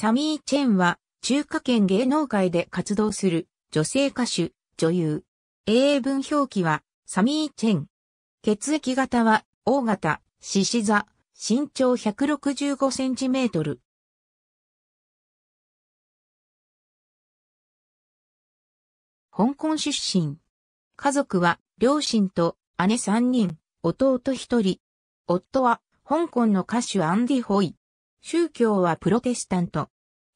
サミー・チェンは、中華圏芸能界で活動する女性歌手、女優。英文表記は、サミー・チェン。血液型は、O 型、獅子座、身長165センチメートル。香港出身。家族は、両親と姉3人、弟1人。夫は、香港の歌手アンディ・ホイ。宗教はプロテスタント。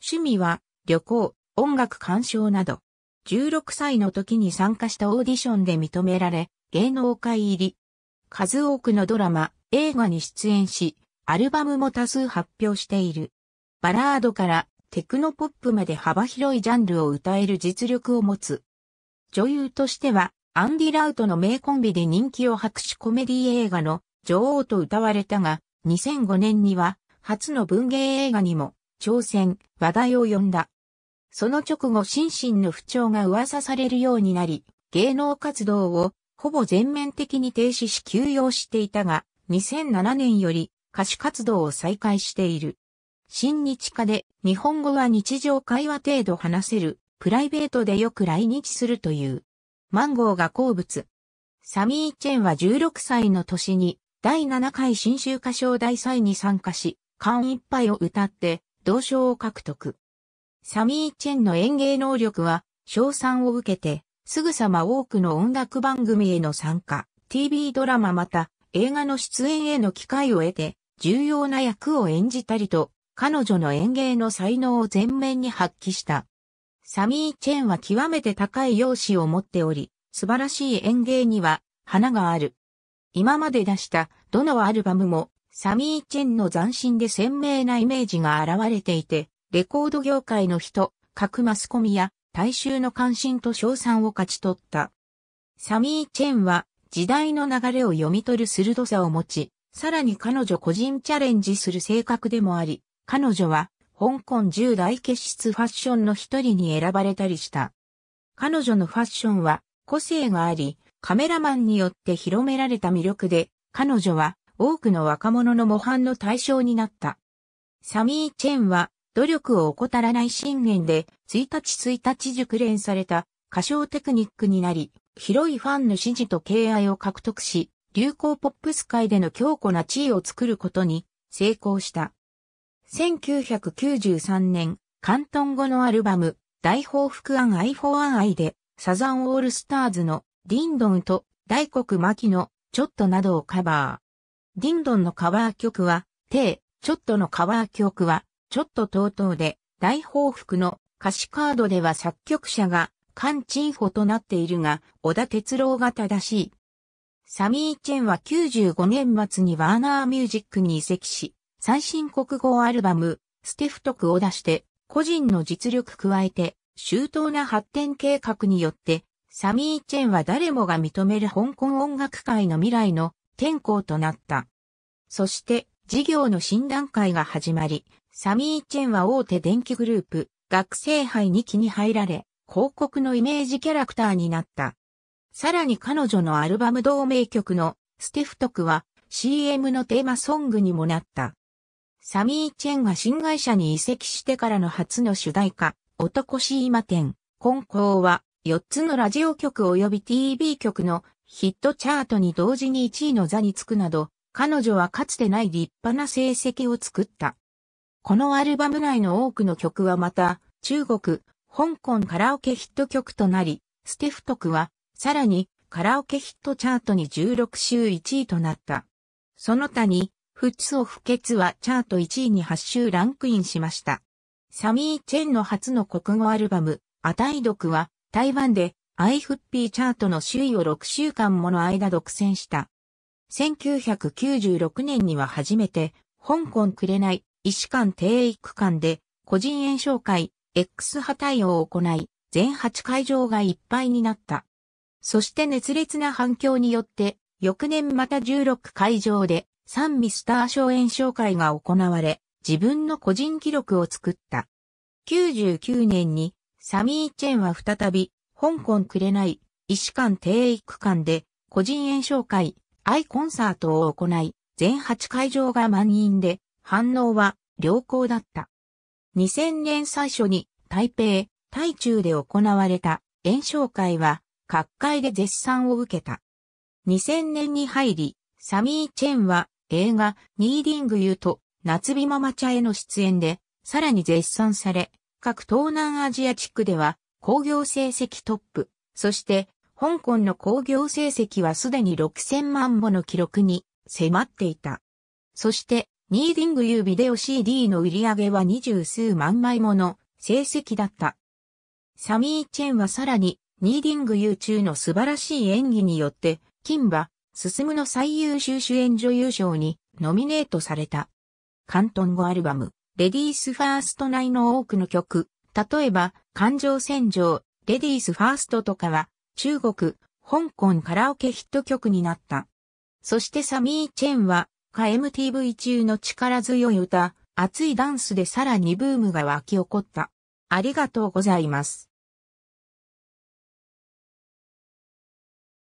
趣味は旅行、音楽鑑賞など。16歳の時に参加したオーディションで認められ、芸能界入り。数多くのドラマ、映画に出演し、アルバムも多数発表している。バラードからテクノポップまで幅広いジャンルを歌える実力を持つ。女優としては、アンディ・ラウトの名コンビで人気を博しコメディ映画の女王と歌われたが、2005年には初の文芸映画にも挑戦、話題を呼んだ。その直後心身の不調が噂されるようになり、芸能活動をほぼ全面的に停止し休養していたが、2007年より歌手活動を再開している。新日課で日本語は日常会話程度話せる、プライベートでよく来日するという。マンゴーが好物。サミー・チェンは16歳の年に第7回新州歌唱大祭に参加し、間一杯を歌って同賞を獲得。サミー・チェンの演芸能力は賞賛を受けて、すぐさま多くの音楽番組への参加、TV ドラマまた映画の出演への機会を得て、重要な役を演じたりと、彼女の演芸の才能を全面に発揮した。サミー・チェンは極めて高い容姿を持っており、素晴らしい演芸には花がある。今まで出したどのアルバムもサミー・チェンの斬新で鮮明なイメージが現れていて、レコード業界の人、各マスコミや大衆の関心と賞賛を勝ち取った。サミー・チェンは時代の流れを読み取る鋭さを持ち、さらに彼女個人チャレンジする性格でもあり、彼女は香港10代傑出ファッションの一人に選ばれたりした。彼女のファッションは個性があり、カメラマンによって広められた魅力で、彼女は多くの若者の模範の対象になった。サミー・チェンは、努力を怠らない信念で、1日1日熟練された歌唱テクニックになり、広いファンの支持と敬愛を獲得し、流行ポップス界での強固な地位を作ることに成功した。1993年、関東語のアルバム、大報復案愛法案愛で、サザンオールスターズのリンドンと大黒巻のちょっとなどをカバー。ディンドンのカバー曲は、テー、ちょっとのカバー曲は、ちょっととうとうで、大報復の歌詞カードでは作曲者が、カンチンホとなっているが、小田哲郎が正しい。サミー・チェンは95年末にワーナーミュージックに移籍し、最新国語アルバム、ステフトクを出して、個人の実力加えて、周到な発展計画によって、サミー・チェンは誰もが認める香港音楽界の未来の転校となった。そして、事業の診断会が始まり、サミー・チェンは大手電気グループ、学生杯2期に入られ、広告のイメージキャラクターになった。さらに彼女のアルバム同名曲のステフトクは CM のテーマソングにもなった。サミー・チェンが新会社に移籍してからの初の主題歌、男シーマテン、今後は4つのラジオ局及び TV 局のヒットチャートに同時に1位の座につくなど、彼女はかつてない立派な成績を作った。このアルバム内の多くの曲はまた、中国、香港カラオケヒット曲となり、ステフトクは、さらに、カラオケヒットチャートに16週1位となった。その他に、フッツオフケツはチャート1位に8週ランクインしました。サミー・チェンの初の国語アルバム、アタイドクは、台湾でアイフッピーチャートの首位を6週間もの間独占した。1996年には初めて、香港くれない、医師館定育間で、個人演唱会、X 波対応を行い、全8会場がいっぱいになった。そして熱烈な反響によって、翌年また16会場で、サンミスター小演唱会が行われ、自分の個人記録を作った。99年に、サミー・チェンは再び、香港くれない、医師館定育館で、個人演唱会、アイコンサートを行い、全8会場が満員で、反応は良好だった。2000年最初に台北、台中で行われた演唱会は、各界で絶賛を受けた。2000年に入り、サミー・チェンは映画ニーディング・ユーと夏日ママチャへの出演で、さらに絶賛され、各東南アジア地区では工業成績トップ、そして香港の工業成績はすでに6000万もの記録に迫っていた。そして、ニーディングユービデオ CD の売り上げは二十数万枚もの成績だった。サミー・チェンはさらに、ニーディングユー中の素晴らしい演技によって、金馬、進むの最優秀主演女優賞にノミネートされた。関東語アルバム、レディースファースト内の多くの曲、例えば、環状戦場、レディースファーストとかは、中国、香港カラオケヒット曲になった。そしてサミー・チェンは、か MTV 中の力強い歌、熱いダンスでさらにブームが湧き起こった。ありがとうございます。